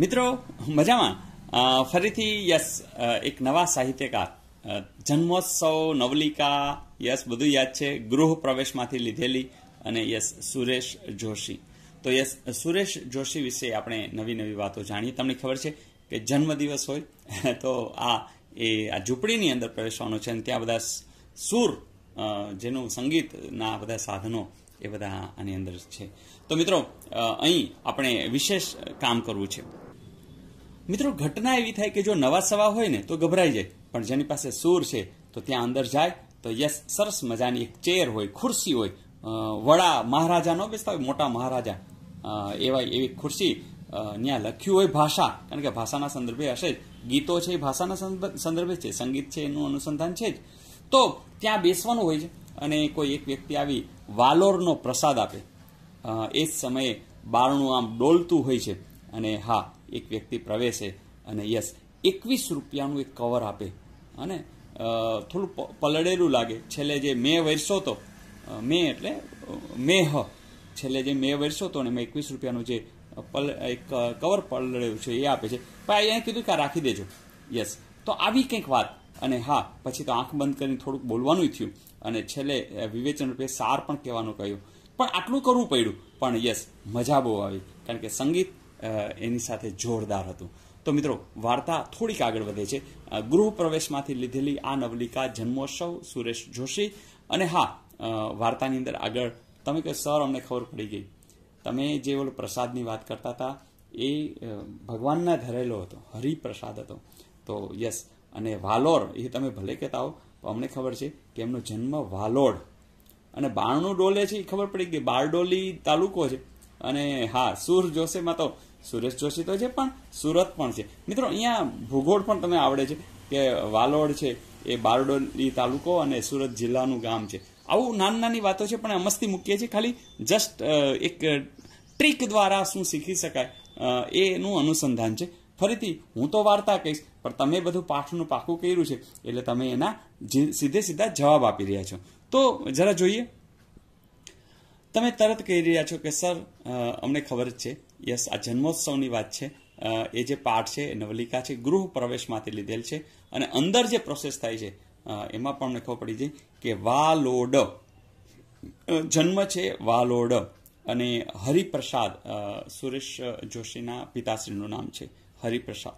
મિત્રો મજામાં ફરીથી યસ એક નવા સાહિત્યકાર જન્મોત્સવ નવલિકા યસ બધું યાદ છે ગૃહ પ્રવેશમાંથી લીધેલી અને યસ સુરેશ જોશી તો યસ સુરેશ જોશી વિશે આપણે નવી નવી વાતો જાણીએ તમને ખબર છે કે જન્મદિવસ હોય તો આ એ આ ઝૂંપડીની અંદર પ્રવેશવાનો છે અને ત્યાં બધા સૂર જેનું સંગીતના બધા સાધનો એ બધા આની અંદર છે તો મિત્રો અહીં આપણે વિશેષ કામ કરવું છે મિત્રો ઘટના એવી થાય કે જો નવા સવા હોય ને તો ગભરાઈ જાય પણ જેની પાસે સૂર છે તો ત્યાં અંદર જાય તો યસ સરસ મજાની એક ચેર હોય ખુરશી હોય વડા મહારાજા ન બેસતા હોય મોટા મહારાજા એવા એવી ખુરશી ત્યાં લખ્યું હોય ભાષા કારણ કે ભાષાના સંદર્ભે હશે જ ગીતો છે એ ભાષાના સંદર્ભે છે સંગીત છે એનું અનુસંધાન છે જ તો ત્યાં બેસવાનું હોય છે અને કોઈ એક વ્યક્તિ આવી વાલોરનો પ્રસાદ આપે એ જ સમયે બારણું આમ ડોલતું હોય છે અને હા એક વ્યક્તિ પ્રવેશે અને યસ એકવીસ રૂપિયાનું એક કવર આપે અને થોડું પલળેલું લાગે છેલ્લે જે મેં વરસો તો મેં એટલે હ છેલ્લે જે મેં વરસો તો ને મેં એકવીસ રૂપિયાનું જે પલ એક કવર પલળેલું છે એ આપે છે પણ અહીંયા કીધું કે રાખી દેજો યસ તો આવી કંઈક વાત અને હા પછી તો આંખ બંધ કરીને થોડુંક બોલવાનું થયું અને છેલ્લે વિવેચન રૂપે સાર પણ કહેવાનું કહ્યું પણ આટલું કરવું પડ્યું પણ યસ મજા બહુ આવી કારણ કે સંગીત એની સાથે જોરદાર હતું તો મિત્રો વાર્તા થોડીક આગળ વધે છે ગૃહ પ્રવેશમાંથી લીધેલી આ નવલિકા જન્મોત્સવ સુરેશ જોશી અને હા વાર્તાની અંદર આગળ તમે કહો સર અમને ખબર પડી ગઈ તમે જે ઓલો પ્રસાદની વાત કરતા હતા એ ભગવાનના ધરેલો હતો હરિપ્રસાદ હતો તો યસ અને વાલોર એ તમે ભલે કહેતા હો તો અમને ખબર છે કે એમનો જન્મ વાલોડ અને બારણું ડોલે છે એ ખબર પડી ગઈ બારડોલી તાલુકો છે અને હા સુર જોશેમાં તો સુરેશ જોશી તો છે પણ સુરત પણ છે મિત્રો અહીંયા ભૂગોળ પણ તમને આવડે છે કે વાલોડ છે એ બારડોલી તાલુકો અને સુરત જિલ્લાનું ગામ છે આવું નાની નાની વાતો છે પણ મસ્તી મૂકીએ છીએ ખાલી જસ્ટ એક ટ્રીક દ્વારા શું શીખી શકાય એનું અનુસંધાન છે ફરીથી હું તો વાર્તા કહીશ પણ તમે બધું પાઠનું પાકું કર્યું છે એટલે તમે એના સીધે સીધા જવાબ આપી રહ્યા છો તો જરા જોઈએ તમે તરત કહી રહ્યા છો કે સર અમને ખબર જ છે યસ આ જન્મોત્સવની વાત છે એ જે પાઠ છે નવલિકા છે ગૃહ પ્રવેશમાંથી લીધેલ છે અને અંદર જે પ્રોસેસ થાય છે એમાં પણ મને ખબર પડી જાય કે વાલોડ જન્મ છે વાલોડ અને હરિપ્રસાદ સુરેશ જોશીના પિતાશ્રીનું નામ છે હરિપ્રસાદ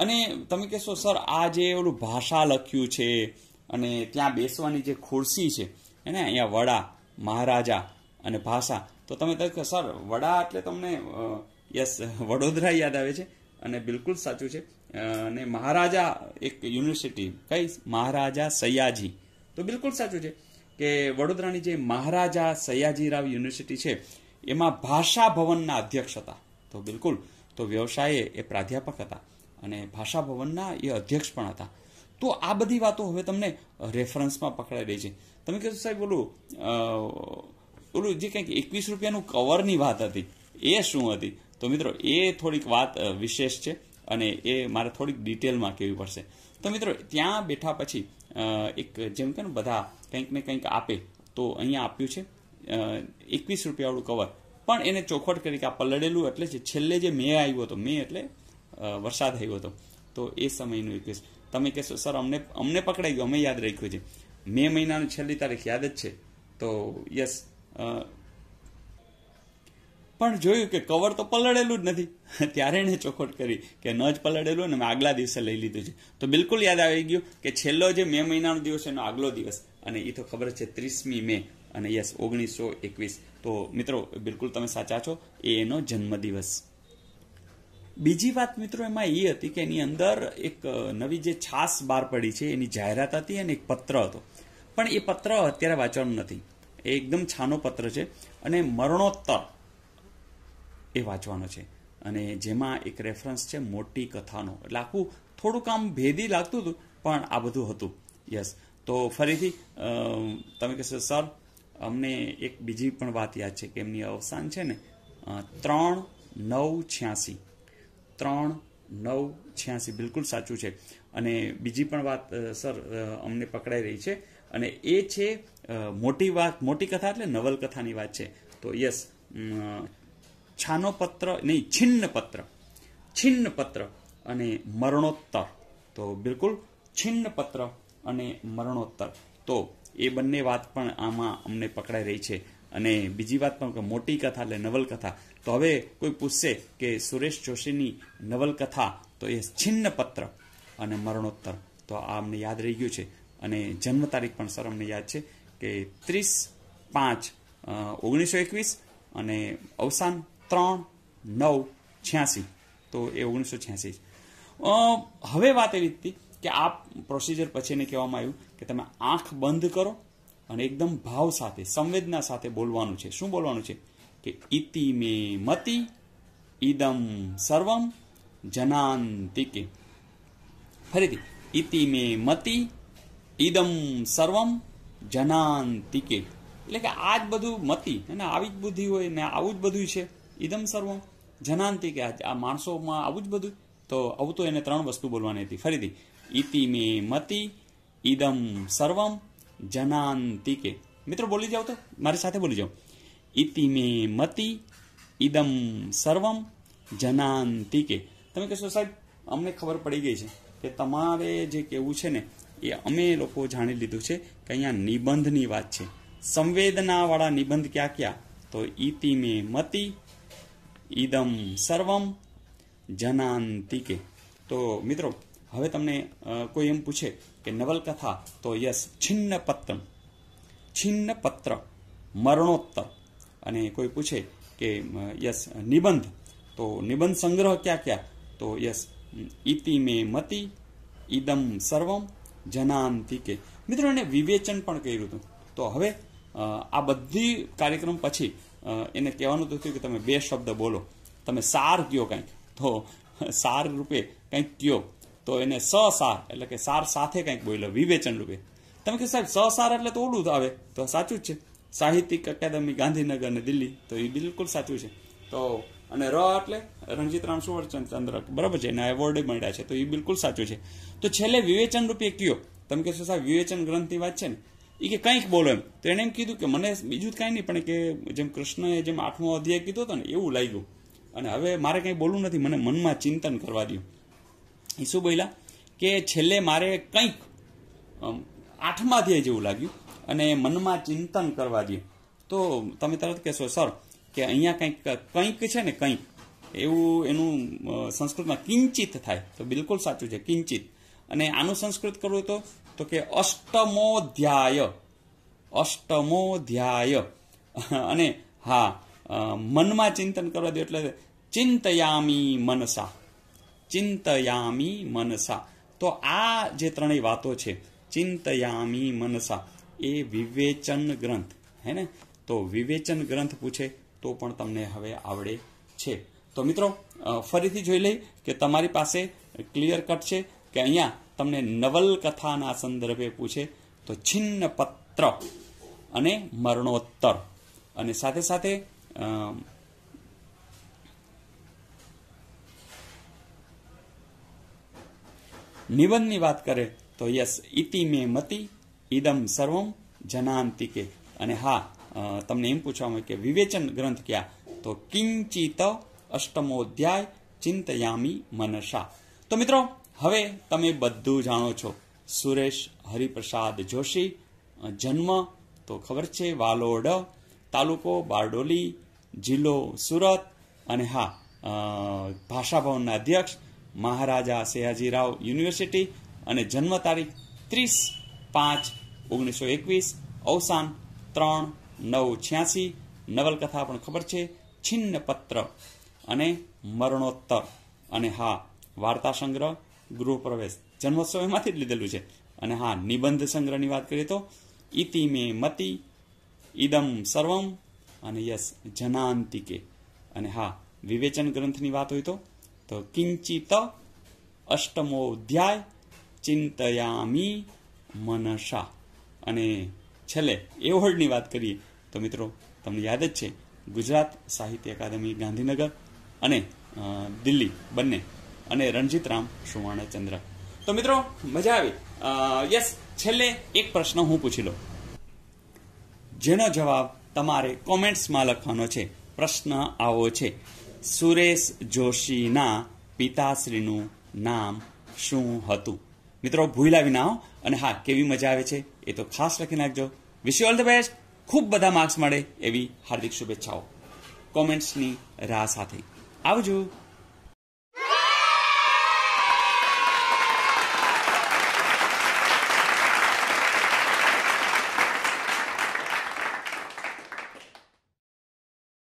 અને તમે કહેશો સર આ જે ઓલું ભાષા લખ્યું છે અને ત્યાં બેસવાની જે ખુરશી છે એને અહીંયા વડા મહારાજા અને ભાષા તો તમે કહો સર વડા એટલે તમને યસ વડોદરા યાદ આવે છે અને બિલકુલ સાચું છે અને મહારાજા એક યુનિવર્સિટી કઈ મહારાજા સયાજી તો બિલકુલ સાચું છે કે વડોદરાની જે મહારાજા રાવ યુનિવર્સિટી છે એમાં ભાષા ભવનના અધ્યક્ષ હતા તો બિલકુલ તો વ્યવસાયે એ પ્રાધ્યાપક હતા અને ભાષા ભવનના એ અધ્યક્ષ પણ હતા તો આ બધી વાતો હવે તમને રેફરન્સમાં પકડાઈ રહી છે તમે કહેશો સાહેબ બોલું ઓલું જે કંઈક એકવીસ રૂપિયાનું કવરની વાત હતી એ શું હતી તો મિત્રો એ થોડીક વાત વિશેષ છે અને એ મારે થોડીક ડિટેલમાં કહેવી પડશે તો મિત્રો ત્યાં બેઠા પછી એક જેમ કે બધા કંઈક ને કંઈક આપે તો અહીંયા આપ્યું છે એકવીસ રૂપિયાવાળું કવર પણ એને ચોખવટ કરી કે આ પલળેલું એટલે જે છેલ્લે જે મેં આવ્યો હતો મેં એટલે વરસાદ આવ્યો હતો તો એ સમયનું એકવીસ તમે કહેશો સર અમને અમને પકડાઈ ગયું અમે યાદ રાખ્યું છે મે મહિનાની છેલ્લી તારીખ યાદ જ છે તો યસ પણ જોયું કે કવર તો પલળેલું જ નથી ત્યારે એણે ચોખવટ કરી કે ન જ પલળેલું અને મેં આગલા દિવસે લઈ લીધું છે તો બિલકુલ યાદ આવી ગયું કે છેલ્લો જે મે મહિનાનો દિવસ એનો આગલો દિવસ અને એ તો ખબર છે ત્રીસમી મે અને યસ ઓગણીસો એકવીસ તો મિત્રો બિલકુલ તમે સાચા છો એ એનો જન્મદિવસ બીજી વાત મિત્રો એમાં એ હતી કે એની અંદર એક નવી જે છાસ બહાર પડી છે એની જાહેરાત હતી અને એક પત્ર હતો પણ એ પત્ર અત્યારે વાંચવાનું નથી એ એકદમ છાનો પત્ર છે અને મરણોત્તર એ વાંચવાનો છે અને જેમાં એક રેફરન્સ છે મોટી કથાનો એટલે આખું થોડુંક આમ ભેદી લાગતું હતું પણ આ બધું હતું યસ તો ફરીથી તમે કહેશો સર અમને એક બીજી પણ વાત યાદ છે કે એમની અવસાન છે ને ત્રણ નવ છ્યાસી ત્રણ નવ છ્યાસી બિલકુલ સાચું છે અને બીજી પણ વાત સર અમને પકડાઈ રહી છે અને એ છે મોટી વાત મોટી કથા એટલે નવલકથાની વાત છે તો યસ છાનો પત્ર નહીં છિન્ન પત્ર છિન્ન પત્ર અને મરણોત્તર તો બિલકુલ છિન્ન પત્ર અને મરણોત્તર તો એ બંને વાત પણ આમાં અમને પકડાઈ રહી છે અને બીજી વાત પણ કે મોટી કથા એટલે નવલકથા તો હવે કોઈ પૂછશે કે સુરેશ જોશીની નવલકથા તો એ છિન્ન પત્ર અને મરણોત્તર તો આ અમને યાદ રહી ગયું છે અને જન્મ તારીખ પણ સર અમને યાદ છે કે ત્રીસ પાંચ ઓગણીસો એકવીસ અને અવસાન ત્રણ નવ છ્યાસી તો એ ઓગણીસો છ્યાસી હવે વાત એવી હતી કે આ પ્રોસિજર પછી એને કહેવામાં આવ્યું કે તમે આંખ બંધ કરો અને એકદમ ભાવ સાથે સંવેદના સાથે બોલવાનું છે શું બોલવાનું છે કે ઇતિ મે મતિ ઇદમ સર્વમ જનાંતિકે ફરીથી ઇતિ મે મતિ ઇદમ સર્વમ જનાંતિકે એટલે કે આ જ બધું મતી અને આવી જ બુદ્ધિ હોય ને આવું જ બધું છે ઇદમ સર્વમ જનાંતિકે આ માણસોમાં આવું જ બધું તો આવું તો એને ત્રણ વસ્તુ બોલવાની હતી ફરીથી ઈતિ મે મતિ ઇદમ સર્વમ જનાંતિકે મિત્રો બોલી જાઓ તો મારી સાથે બોલી જાઓ ઈતિ મે મતિ ઇદમ સર્વમ જનાંતિકે તમે કહેશો સાહેબ અમને ખબર પડી ગઈ છે કે તમારે જે કહેવું છે ને એ અમે લોકો જાણી લીધું છે કે અહીંયા નિબંધની વાત છે સંવેદનાવાળા નિબંધ ક્યાં ક્યાં તો ઈતિ મે મતિ ઈદમ સર્વમ જનાંતિકે તો મિત્રો હવે તમને કોઈ એમ પૂછે કે નવલકથા તો યસ છિન્ન પત્ર છિન્ન પત્ર મરણોત્તર અને કોઈ પૂછે કે યસ નિબંધ તો નિબંધ સંગ્રહ ક્યાં ક્યાં તો યસ ઇતિ મે મતિ ઈદમ સર્વમ જનાંતિકે મિત્રો એને વિવેચન પણ કર્યું હતું તો હવે આ બધી કાર્યક્રમ પછી એને કહેવાનું હતું કે તમે બે શબ્દ બોલો તમે સાર કયો કંઈક તો સાર રૂપે કંઈક કયો તો એને સસાર એટલે કે સાર સાથે કંઈક બોલ્યો વિવેચન રૂપે તમે કહો સાહેબ સસાર એટલે તો ઓલું આવે તો સાચું જ છે સાહિત્યિક અકાદમી ગાંધીનગર અને દિલ્હી તો એ બિલકુલ સાચું છે તો અને ર એટલે રણજીત રામ સુવર્ચંદ્રક બરાબર છે એના એવોર્ડ મળ્યા છે તો એ બિલકુલ સાચું છે તો છેલ્લે વિવેચન રૂપે કયો તમે કહેશો સાહેબ વિવેચન ગ્રંથની વાત છે ને એ કે કંઈક બોલો એમ તો એણે એમ કીધું કે મને બીજું જ કાંઈ નહીં પણ કે જેમ કૃષ્ણએ જેમ આઠમો અધ્યાય કીધો હતો ને એવું લાગ્યું અને હવે મારે કંઈ બોલવું નથી મને મનમાં ચિંતન કરવા દઉં એ શું બોલ્યા કે છેલ્લે મારે કંઈક આઠમા અધ્યાય જેવું લાગ્યું અને મનમાં ચિંતન કરવા દઉં તો તમે તરત કહેશો સર કે અહીંયા કંઈક કંઈક છે ને કંઈક એવું એનું સંસ્કૃતમાં કિંચિત થાય તો બિલકુલ સાચું છે કિંચિત અને આનું સંસ્કૃત કરવું તો તો કે અષ્ટમોધ્યાય અષ્ટમોધ્યાય અને હા મનમાં ચિંતન કરવા દે એટલે ચિંતયામી મનસા ચિંતયામી મનસા તો આ જે ત્રણેય વાતો છે ચિંતયામી મનસા એ વિવેચન ગ્રંથ હે ને તો વિવેચન ગ્રંથ પૂછે તો પણ તમને હવે આવડે છે તો મિત્રો ફરીથી જોઈ લઈ કે તમારી પાસે ક્લિયર કટ છે કે અહીંયા તમને નવલકથાના સંદર્ભે પૂછે તો છિન્ન પત્ર અને મરણોત્તર અને સાથે સાથે નિબંધની વાત કરે તો યસ ઇતિ મે મતિ ઇદમ સર્વમ જનાંતિકે અને હા તમને એમ પૂછવામાં કે વિવેચન ગ્રંથ ક્યાં તો કિંચિત અષ્ટમોધ્યાય ચિંતયામી મનસા તો મિત્રો હવે તમે બધું જાણો છો સુરેશ હરિપ્રસાદ જોશી જન્મ તો ખબર છે વાલોડ તાલુકો બારડોલી જિલ્લો સુરત અને હા ભાષાભવનના અધ્યક્ષ મહારાજા સયાજીરાવ યુનિવર્સિટી અને જન્મ તારીખ ત્રીસ પાંચ ઓગણીસો એકવીસ અવસાન ત્રણ નવ છ્યાસી નવલકથા પણ ખબર છે છિન્ન પત્ર અને મરણોત્તર અને હા વાર્તા સંગ્રહ ગૃહપ્રવેશ જન્મોત્સવ એમાંથી જ લીધેલું છે અને હા નિબંધ સંગ્રહની વાત કરીએ તો ઇતિ મે મતિ ઇદમ સર્વમ અને યસ જનાંતિકે અને હા વિવેચન ગ્રંથની વાત હોય તો તો કિંચિત અષ્ટમોધ્યાય ચિંતયામી મનસા અને છેલ્લે એવોર્ડની વાત કરીએ તો મિત્રો તમને યાદ જ છે ગુજરાત સાહિત્ય અકાદમી ગાંધીનગર અને દિલ્હી બંને અને રણજીત રામ સુવર્ણચંદ્ર તો મિત્રો મજા આવી યસ છેલ્લે એક પ્રશ્ન હું પૂછી લઉં જેનો જવાબ તમારે કોમેન્ટ્સમાં લખવાનો છે પ્રશ્ન આવો છે સુરેશ જોશીના પિતાશ્રીનું નામ શું હતું મિત્રો ભૂલા વિના અને હા કેવી મજા આવે છે એ તો ખાસ લખી નાખજો wish you all the best ખૂબ બધા માર્ક્સ મળે એવી હાર્દિક શુભેચ્છાઓ કોમેન્ટ્સની રાહ સાથે આવજો